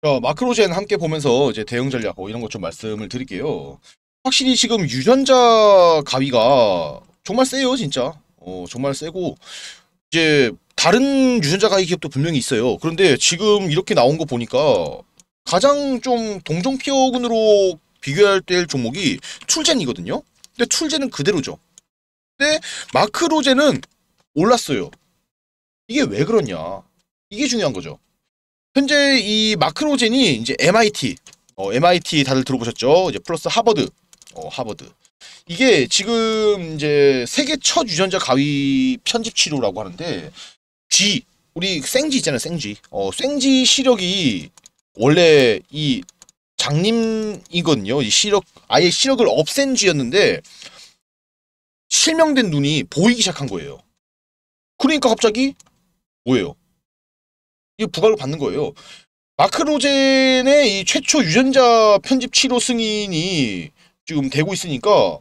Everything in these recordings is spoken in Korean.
자, 어, 마크로젠 함께 보면서 이제 대응 전략 뭐 이런 것 좀 말씀을 드릴게요. 확실히 지금 유전자 가위가 정말 세요, 진짜. 어, 정말 세고 이제 다른 유전자 가위 기업도 분명히 있어요. 그런데 지금 이렇게 나온 거 보니까 가장 좀 동종피어군으로 비교할 될 종목이 출젠이거든요. 근데 출젠은 그대로죠. 근데 마크로젠은 올랐어요. 이게 왜 그러냐? 이게 중요한 거죠. 현재 이 마크로젠이 이제 MIT, 어, MIT 다들 들어보셨죠? 이제 플러스 하버드, 어, 하버드. 이게 지금 이제 세계 첫 유전자 가위 편집 치료라고 하는데 G 우리 생쥐 있잖아요 생쥐 어 생쥐 시력이 원래 이 장님이거든요 이 시력 아예 시력을 없앤 쥐였는데 실명된 눈이 보이기 시작한 거예요 그러니까 갑자기 뭐예요 이거 부과를 받는 거예요. 마크 로젠의 이 최초 유전자 편집 치료 승인이 지금 되고 있으니까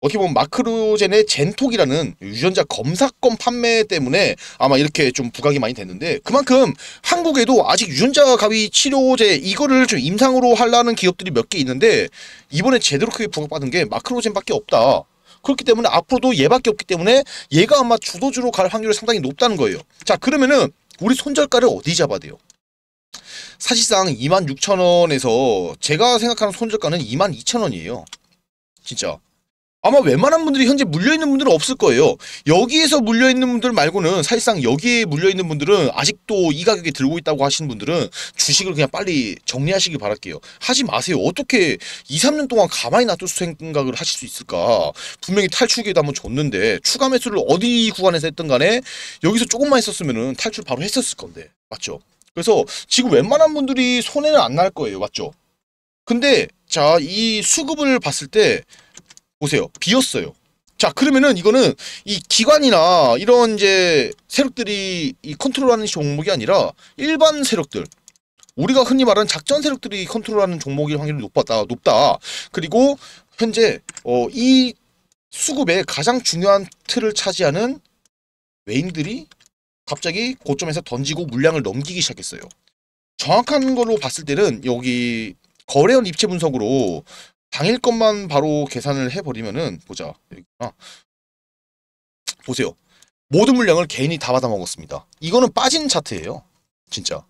어떻게 보면 마크로젠의 젠톡이라는 유전자 검사권 판매 때문에 아마 이렇게 좀 부각이 많이 됐는데 그만큼 한국에도 아직 유전자 가위 치료제 이거를 좀 임상으로 하려는 기업들이 몇 개 있는데 이번에 제대로 크게 부각받은 게 마크로젠밖에 없다. 그렇기 때문에 앞으로도 얘밖에 없기 때문에 얘가 아마 주도주로 갈 확률이 상당히 높다는 거예요. 자 그러면은 우리 손절가를 어디 잡아야 돼요? 사실상 26,000원에서 제가 생각하는 손절가는 22,000원이에요. 진짜 아마 웬만한 분들이 현재 물려있는 분들은 없을 거예요. 여기에서 물려있는 분들 말고는 사실상 여기에 물려있는 분들은 아직도 이 가격에 들고 있다고 하시는 분들은 주식을 그냥 빨리 정리하시길 바랄게요. 하지 마세요. 어떻게 2, 3년 동안 가만히 놔둘 생각을 하실 수 있을까? 분명히 탈출 기회도 한번 줬는데 추가 매수를 어디 구간에서 했던 간에 여기서 조금만 했었으면 탈출 바로 했었을 건데. 맞죠? 그래서 지금 웬만한 분들이 손해는 안 날 거예요. 맞죠? 근데 자, 이 수급을 봤을 때 보세요. 비었어요. 자 그러면은 이거는 이 기관이나 이런 이제 세력들이 이 컨트롤하는 종목이 아니라 일반 세력들 우리가 흔히 말하는 작전 세력들이 컨트롤하는 종목일 확률이 높다 았 높다 그리고 현재 어, 이 수급의 가장 중요한 틀을 차지하는 외인들이 갑자기 고점에서 던지고 물량을 넘기기 시작했어요 정확한 걸로 봤을 때는 여기 거래원 입체 분석으로 당일 것만 바로 계산을 해버리면은 보자 여기구 보세요 모든 물량을 개인이 다 받아먹었습니다 이거는 빠진 차트예요 진짜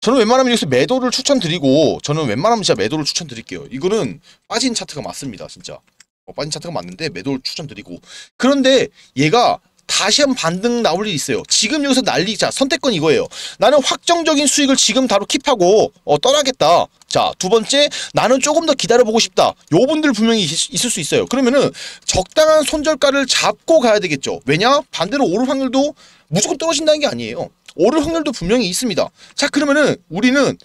저는 웬만하면 여기서 매도를 추천드리고 저는 웬만하면 진짜 매도를 추천드릴게요 이거는 빠진 차트가 맞습니다 진짜 어, 빠진 차트가 맞는데 매도를 추천드리고 그런데 얘가 다시 한번 반등 나올 일이 있어요. 지금 여기서 난리, 자, 선택권 이거예요. 나는 확정적인 수익을 지금 바로 킵하고, 어, 떠나겠다. 자, 두 번째, 나는 조금 더 기다려보고 싶다. 요 분들 분명히 있을 수 있어요. 그러면은 적당한 손절가를 잡고 가야 되겠죠. 왜냐? 반대로 오를 확률도 무조건 떨어진다는 게 아니에요. 오를 확률도 분명히 있습니다. 자, 그러면은 우리는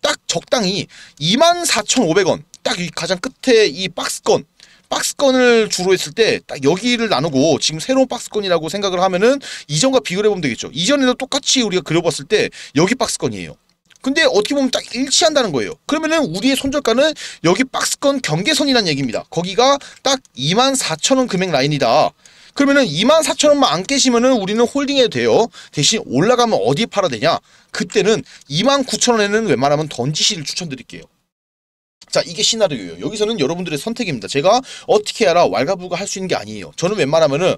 딱 적당히 24,500원, 딱 가장 끝에 이 박스권, 박스권을 주로 했을 때 딱 여기를 나누고 지금 새로운 박스권이라고 생각을 하면은 이전과 비교를 해보면 되겠죠. 이전에도 똑같이 우리가 그려봤을 때 여기 박스권이에요. 근데 어떻게 보면 딱 일치한다는 거예요. 그러면은 우리의 손절가는 여기 박스권 경계선이란 얘기입니다. 거기가 딱 24,000원 금액 라인이다. 그러면은 24,000원만 안 깨시면은 우리는 홀딩해도 돼요. 대신 올라가면 어디에 팔아야 되냐? 그때는 29,000원에는 웬만하면 던지시를 추천드릴게요. 자 이게 시나리오예요. 여기서는 여러분들의 선택입니다. 제가 어떻게 해라 왈가부가 할 수 있는 게 아니에요. 저는 웬만하면은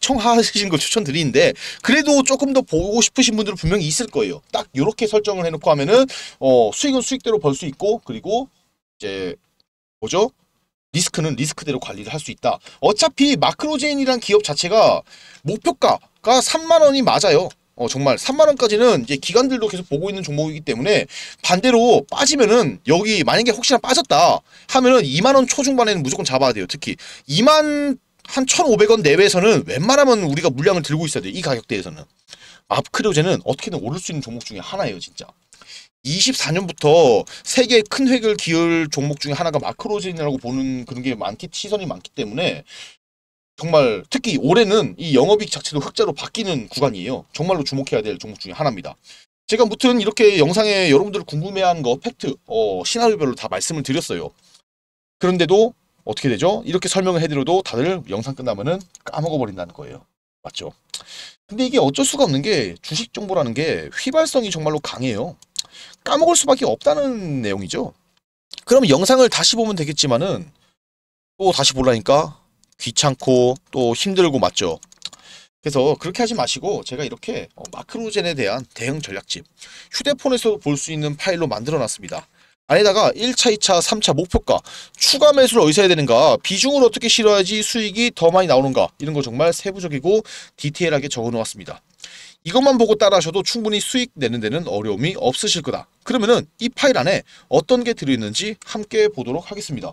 청하시는 걸 추천드리는데 그래도 조금 더 보고 싶으신 분들은 분명히 있을 거예요. 딱 이렇게 설정을 해놓고 하면은 어, 수익은 수익대로 벌 수 있고 그리고 이제 뭐죠? 리스크는 리스크대로 관리를 할 수 있다. 어차피 마크로제인이란 기업 자체가 목표가가 3만 원이 맞아요. 어, 정말 3만원까지는 이제 기관들도 계속 보고 있는 종목이기 때문에 반대로 빠지면은 여기 만약에 혹시나 빠졌다 하면은 2만원 초중반에는 무조건 잡아야 돼요. 특히 2만 한 1,500원 내외에서는 웬만하면 우리가 물량을 들고 있어야 돼요. 이 가격대에서는. 마크리오제는 어떻게든 오를 수 있는 종목 중에 하나예요. 진짜. 24년부터 세계큰 획을 기울 종목 중에 하나가 마크로인이라고 보는 그런 게 많기 시선이 많기 때문에 정말 특히 올해는 이 영업이익 자체도 흑자로 바뀌는 구간이에요. 정말로 주목해야 될 종목 중에 하나입니다. 제가 무튼 이렇게 영상에 여러분들 궁금해한 거 팩트, 어, 시나리오별로 다 말씀을 드렸어요. 그런데도 어떻게 되죠? 이렇게 설명을 해드려도 다들 영상 끝나면은 까먹어버린다는 거예요. 맞죠? 근데 이게 어쩔 수가 없는 게 주식 정보라는 게 휘발성이 정말로 강해요. 까먹을 수밖에 없다는 내용이죠. 그럼 영상을 다시 보면 되겠지만은 또 다시 보라니까 귀찮고 또 힘들고 맞죠. 그래서 그렇게 하지 마시고 제가 이렇게 어, 마크로젠에 대한 대응 전략집 휴대폰에서 볼 수 있는 파일로 만들어 놨습니다. 안에다가 1차, 2차, 3차 목표가 추가 매수를 어디서 해야 되는가 비중을 어떻게 실어야지 수익이 더 많이 나오는가 이런 거 정말 세부적이고 디테일하게 적어 놓았습니다. 이것만 보고 따라하셔도 충분히 수익 내는 데는 어려움이 없으실 거다. 그러면은 이 파일 안에 어떤 게 들어있는지 함께 보도록 하겠습니다.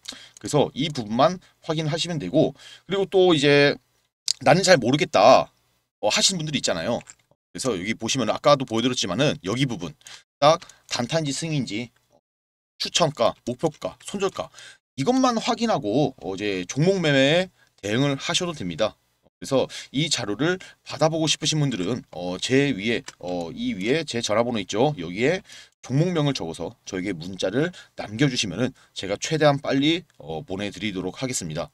그래서 이 부분만 확인하시면 되고 그리고 또 이제 나는 잘 모르겠다 어, 하신 분들이 있잖아요. 그래서 여기 보시면 아까도 보여드렸지만은 여기 부분 딱 단타인지 승인지 추천가, 목표가, 손절가 이것만 확인하고 어, 제 종목 매매에 대응을 하셔도 됩니다. 그래서 이 자료를 받아보고 싶으신 분들은 어, 제 위에 어, 이 위에 제 전화번호 있죠. 여기에 종목명을 적어서 저에게 문자를 남겨주시면 제가 최대한 빨리 어, 보내드리도록 하겠습니다.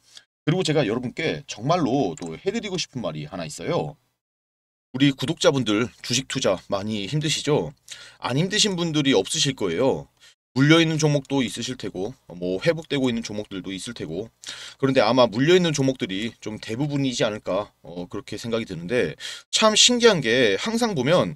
그리고 제가 여러분께 정말로 또 해드리고 싶은 말이 하나 있어요. 우리 구독자분들 주식 투자 많이 힘드시죠? 안 힘드신 분들이 없으실 거예요. 물려있는 종목도 있으실 테고 뭐 회복되고 있는 종목들도 있을 테고 그런데 아마 물려있는 종목들이 좀 대부분이지 않을까 어, 그렇게 생각이 드는데 참 신기한 게 항상 보면